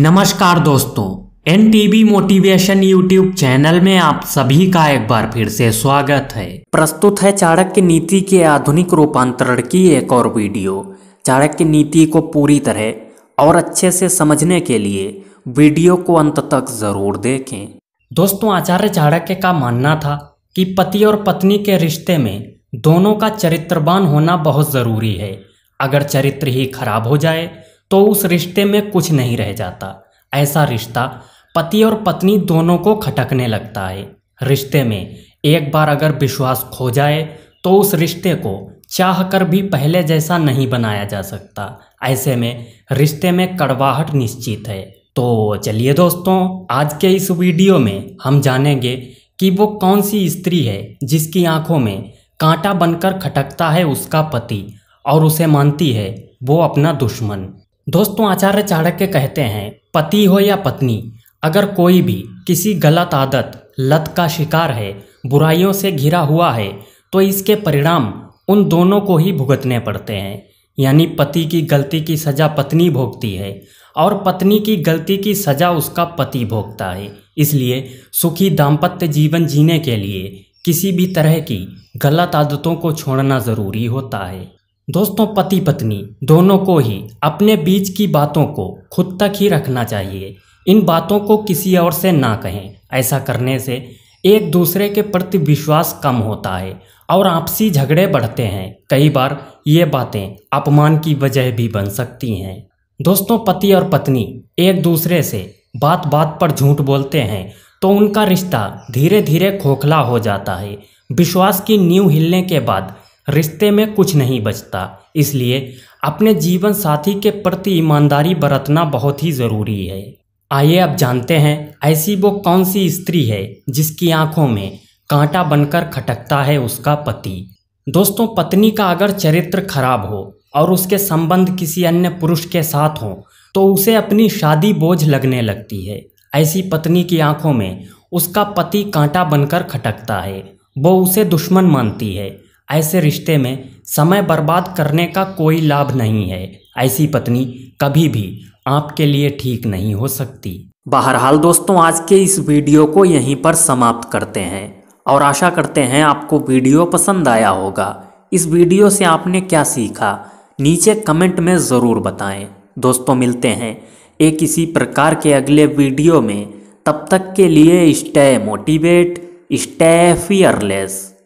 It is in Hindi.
नमस्कार दोस्तों N TV motivation YouTube channel में आप सभी का एक बार फिर से स्वागत है प्रस्तुत है चाणक्य नीति के आधुनिक रूपांतरण की एक और वीडियो चाणक्य नीति को पूरी तरह और अच्छे से समझने के लिए वीडियो को अंत तक जरूर देखें दोस्तों आचार्य चाणक्य का मानना था कि पति और पत्नी के रिश्ते में दोनों का चरित्रवान होना बहुत जरूरी है अगर चरित्र ही खराब हो जाए तो उस रिश्ते में कुछ नहीं रह जाता ऐसा रिश्ता पति और पत्नी दोनों को खटकने लगता है रिश्ते में एक बार अगर विश्वास खो जाए तो उस रिश्ते को चाह कर भी पहले जैसा नहीं बनाया जा सकता ऐसे में रिश्ते में कड़वाहट निश्चित है तो चलिए दोस्तों आज के इस वीडियो में हम जानेंगे कि वो कौन सी स्त्री है जिसकी आंखों में कांटा बनकर खटकता है उसका पति और उसे मानती है वो अपना दुश्मन दोस्तों आचार्य चाणक्य कहते हैं पति हो या पत्नी अगर कोई भी किसी गलत आदत लत का शिकार है बुराइयों से घिरा हुआ है तो इसके परिणाम उन दोनों को ही भुगतने पड़ते हैं यानी पति की गलती की सज़ा पत्नी भोगती है और पत्नी की गलती की सज़ा उसका पति भोगता है इसलिए सुखी दाम्पत्य जीवन जीने के लिए किसी भी तरह की गलत आदतों को छोड़ना ज़रूरी होता है दोस्तों पति पत्नी दोनों को ही अपने बीच की बातों को खुद तक ही रखना चाहिए इन बातों को किसी और से ना कहें ऐसा करने से एक दूसरे के प्रति विश्वास कम होता है और आपसी झगड़े बढ़ते हैं कई बार ये बातें अपमान की वजह भी बन सकती हैं दोस्तों पति और पत्नी एक दूसरे से बात बात पर झूठ बोलते हैं तो उनका रिश्ता धीरे धीरे खोखला हो जाता है विश्वास की नींव हिलने के बाद रिश्ते में कुछ नहीं बचता इसलिए अपने जीवन साथी के प्रति ईमानदारी बरतना बहुत ही ज़रूरी है आइए अब जानते हैं ऐसी वो कौन सी स्त्री है जिसकी आंखों में कांटा बनकर खटकता है उसका पति दोस्तों पत्नी का अगर चरित्र खराब हो और उसके संबंध किसी अन्य पुरुष के साथ हो तो उसे अपनी शादी बोझ लगने लगती है ऐसी पत्नी की आंखों में उसका पति कांटा बनकर खटकता है वो उसे दुश्मन मानती है ऐसे रिश्ते में समय बर्बाद करने का कोई लाभ नहीं है ऐसी पत्नी कभी भी आपके लिए ठीक नहीं हो सकती बहरहाल दोस्तों आज के इस वीडियो को यहीं पर समाप्त करते हैं और आशा करते हैं आपको वीडियो पसंद आया होगा इस वीडियो से आपने क्या सीखा नीचे कमेंट में ज़रूर बताएं दोस्तों मिलते हैं एक इसी प्रकार के अगले वीडियो में तब तक के लिए स्टे मोटिवेट स्टे फियरलेस